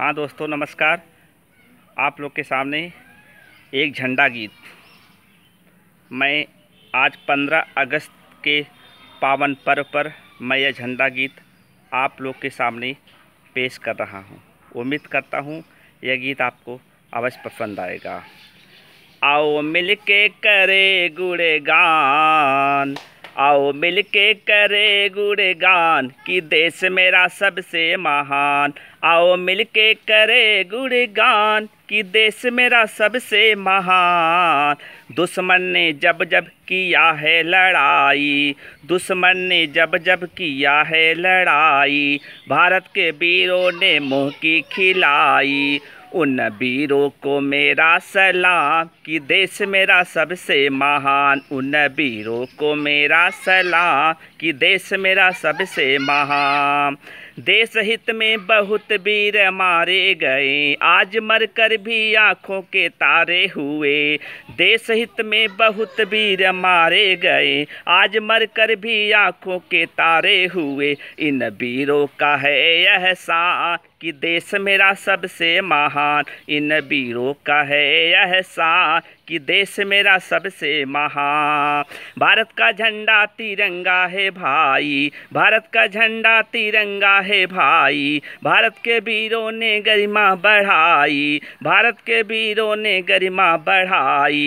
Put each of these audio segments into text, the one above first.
हाँ दोस्तों नमस्कार आप लोग के सामने एक झंडा गीत मैं आज 15 अगस्त के पावन पर्व पर मैं यह झंडा गीत आप लोग के सामने पेश कर रहा हूँ उम्मीद करता हूँ यह गीत आपको अवश्य पसंद आएगा आओ मिलके करे गुड़गान आओ मिलके करे गुड़गान कि देश मेरा सबसे महान आओ मिल के करे गुड़गान कि देश मेरा सबसे महान दुश्मन ने जब जब किया है लड़ाई दुश्मन ने जब जब किया है लड़ाई भारत के वीरों ने मुँह की खिलाई उन वीरों को मेरा सलाम कि देश मेरा सबसे महान उन वीरों को मेरा सलाम कि देश मेरा सबसे महान देश हित में बहुत वीर मारे गए आज मरकर भी आंखों के तारे हुए देश हित में बहुत वीर मारे गए आज मरकर भी आंखों के तारे हुए इन वीरों का है यह सा कि देश मेरा सबसे महान इन वीरों का है यह सा कि देश मेरा सबसे महान भारत का झंडा तिरंगा है भाई भारत का झंडा तिरंगा है रहे भाई भारत के वीरों ने गरिमा बढ़ाई भारत के वीरों ने गरिमा बढ़ाई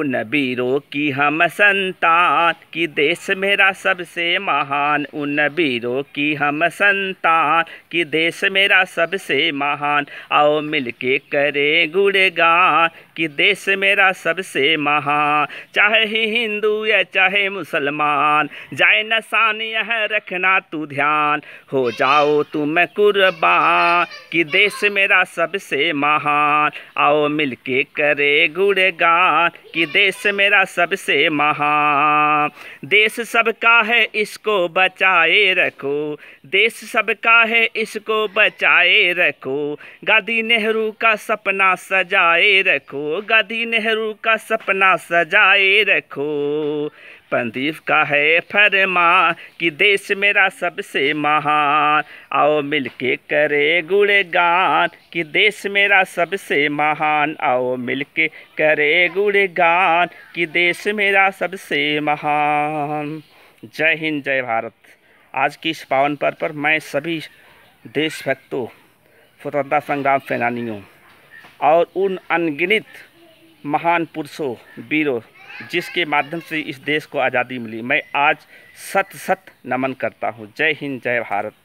उन वीरों की हम संतान कि देश मेरा सबसे महान उन वीरों की हम संतान कि देश मेरा सबसे महान आओ मिलके करे गुड़गान कि देश मेरा सबसे महान चाहे ही हिंदू या चाहे मुसलमान जाए नसान यह रखना तू ध्यान हो जा आओ तुम कुर्बा कि देश मेरा सबसे महान आओ मिलके करे गुड़गा कि देश मेरा सबसे महान देश सबका है इसको बचाए रखो देश सबका है इसको बचाए रखो गांधी नेहरू का सपना सजाए रखो गांधी नेहरू का सपना सजाए रखो पंदीप का है फरमा कि देश मेरा सबसे महान आओ मिल के करे गान कि देश मेरा सबसे महान आओ मिल के करे गान कि देश मेरा सबसे महान जय हिंद जय भारत आज की इस पावन पर्व पर मैं सभी देशभक्तों स्वतंत्रता संग्राम सेनानियों और उन अनगिनत महान पुरुषों वीरों जिसके माध्यम से इस देश को आज़ादी मिली मैं आज सत सत नमन करता हूँ जय हिंद जय भारत